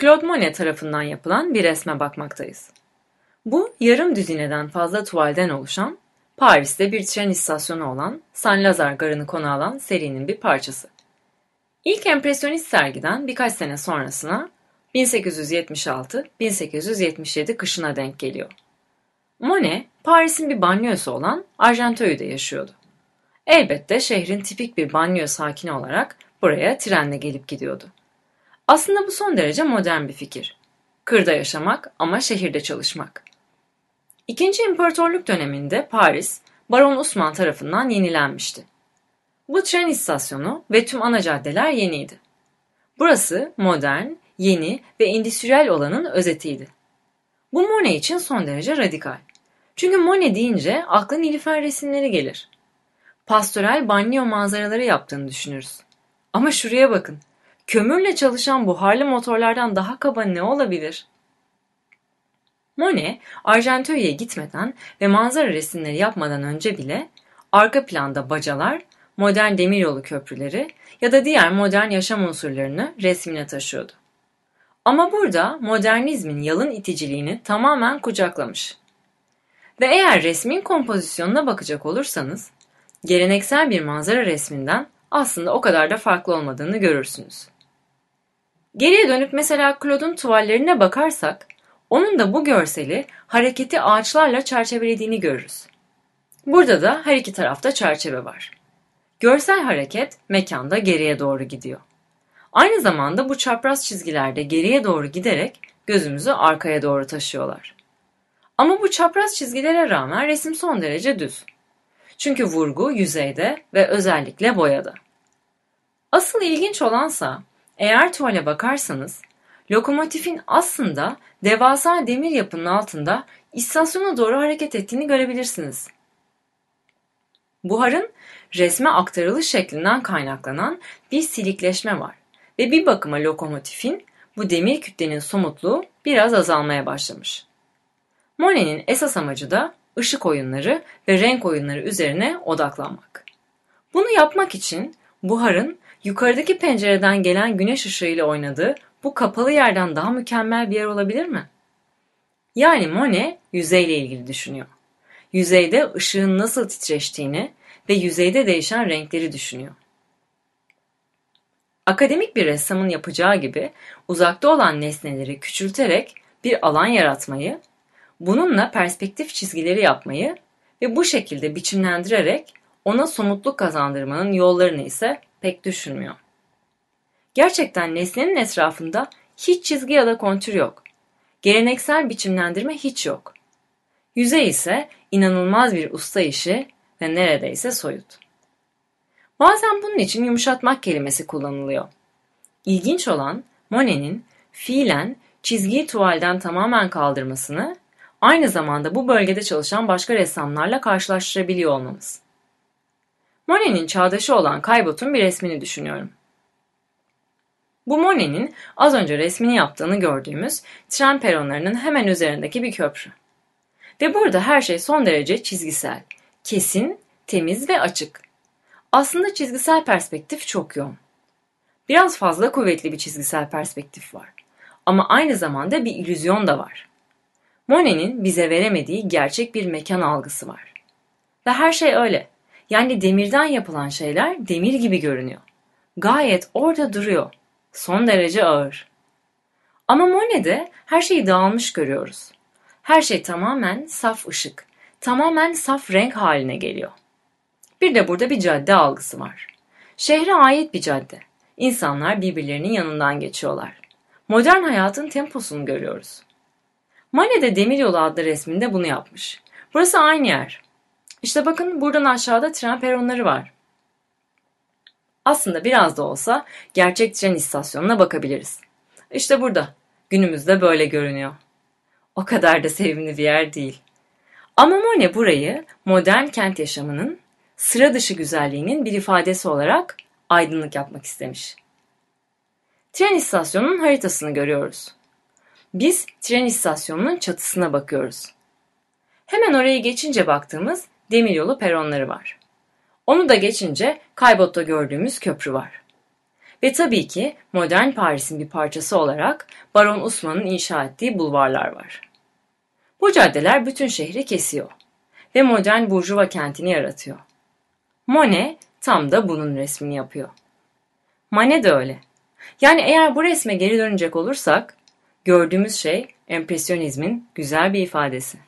Claude Monet tarafından yapılan bir resme bakmaktayız. Bu yarım düzineden fazla tuvalden oluşan, Paris'te bir tren istasyonu olan Saint Lazare garını konu alan serinin bir parçası. İlk empresyonist sergiden birkaç sene sonrasına 1876-1877 kışına denk geliyor. Monet, Paris'in bir banyosu olan Argenteuil'de yaşıyordu. Elbette şehrin tipik bir banyo sakini olarak buraya trenle gelip gidiyordu. Aslında bu son derece modern bir fikir. Kırda yaşamak ama şehirde çalışmak. İkinci İmparatorluk döneminde Paris, Baron Usman tarafından yenilenmişti. Bu tren istasyonu ve tüm ana caddeler yeniydi. Burası modern, yeni ve endüstriyel olanın özetiydi. Bu Monet için son derece radikal. Çünkü Monet deyince aklın Nilüfer resimleri gelir. Pastoral banyo manzaraları yaptığını düşünürüz. Ama şuraya bakın. Kömürle çalışan buharlı motorlardan daha kaba ne olabilir? Monet, Argenteuil'e gitmeden ve manzara resimleri yapmadan önce bile arka planda bacalar, modern demiryolu köprüleri ya da diğer modern yaşam unsurlarını resmine taşıyordu. Ama burada modernizmin yalın iticiliğini tamamen kucaklamış. Ve eğer resmin kompozisyonuna bakacak olursanız, geleneksel bir manzara resminden aslında o kadar da farklı olmadığını görürsünüz. Geriye dönüp mesela Claude'un tuvallerine bakarsak, onun da bu görseli hareketi ağaçlarla çerçevelediğini görürüz. Burada da her iki tarafta çerçeve var. Görsel hareket mekanda geriye doğru gidiyor. Aynı zamanda bu çapraz çizgilerde geriye doğru giderek gözümüzü arkaya doğru taşıyorlar. Ama bu çapraz çizgilere rağmen resim son derece düz. Çünkü vurgu yüzeyde ve özellikle boyada. Asıl ilginç olansa eğer tuvale bakarsanız lokomotifin aslında devasa demir yapının altında istasyona doğru hareket ettiğini görebilirsiniz. Buharın resme aktarılış şeklinden kaynaklanan bir silikleşme var ve bir bakıma lokomotifin bu demir kütlenin somutluğu biraz azalmaya başlamış. Monet'in esas amacı da ışık oyunları ve renk oyunları üzerine odaklanmak. Bunu yapmak için Buharın yukarıdaki pencereden gelen güneş ışığıyla oynadığı bu kapalı yerden daha mükemmel bir yer olabilir mi? Yani Monet yüzeyle ilgili düşünüyor. Yüzeyde ışığın nasıl titreştiğini ve yüzeyde değişen renkleri düşünüyor. Akademik bir ressamın yapacağı gibi uzakta olan nesneleri küçülterek bir alan yaratmayı, bununla perspektif çizgileri yapmayı ve bu şekilde biçimlendirerek ona somutluk kazandırmanın yollarını ise pek düşünmüyor. Gerçekten nesnenin etrafında hiç çizgi ya da kontür yok. Geleneksel biçimlendirme hiç yok. Yüzey ise inanılmaz bir usta işi ve neredeyse soyut. Bazen bunun için yumuşatmak kelimesi kullanılıyor. İlginç olan Monet'in fiilen çizgiyi tuvalden tamamen kaldırmasını aynı zamanda bu bölgede çalışan başka ressamlarla karşılaştırabiliyor olmamız. Monet'in çağdaşı olan Kaybot'un bir resmini düşünüyorum. Bu Monet'in az önce resmini yaptığını gördüğümüz tren peronlarının hemen üzerindeki bir köprü. Ve burada her şey son derece çizgisel, kesin, temiz ve açık. Aslında çizgisel perspektif çok yoğun. Biraz fazla kuvvetli bir çizgisel perspektif var. Ama aynı zamanda bir illüzyon da var. Monet'in bize veremediği gerçek bir mekan algısı var. Ve her şey öyle. Yani demirden yapılan şeyler demir gibi görünüyor. Gayet orada duruyor. Son derece ağır. Ama Monet'de her şeyi dağılmış görüyoruz. Her şey tamamen saf ışık, tamamen saf renk haline geliyor. Bir de burada bir cadde algısı var. Şehre ait bir cadde. İnsanlar birbirlerinin yanından geçiyorlar. Modern hayatın temposunu görüyoruz. Manet'e Demiryolu adlı resminde bunu yapmış. Burası aynı yer. İşte bakın buradan aşağıda tren peronları var. Aslında biraz da olsa gerçek tren istasyonuna bakabiliriz. İşte burada. Günümüzde böyle görünüyor. O kadar da sevimli bir yer değil. Ama Monet burayı modern kent yaşamının sıra dışı güzelliğinin bir ifadesi olarak aydınlık yapmak istemiş. Tren istasyonunun haritasını görüyoruz. Biz tren istasyonunun çatısına bakıyoruz. Hemen oraya geçince baktığımız demiryolu peronları var. Onu da geçince Kaybot'ta gördüğümüz köprü var. Ve tabii ki modern Paris'in bir parçası olarak Baron Usman'ın inşa ettiği bulvarlar var. Bu caddeler bütün şehri kesiyor ve modern burjuva kentini yaratıyor. Monet tam da bunun resmini yapıyor. Manet de öyle. Yani eğer bu resme geri dönecek olursak gördüğümüz şey empresyonizmin güzel bir ifadesi.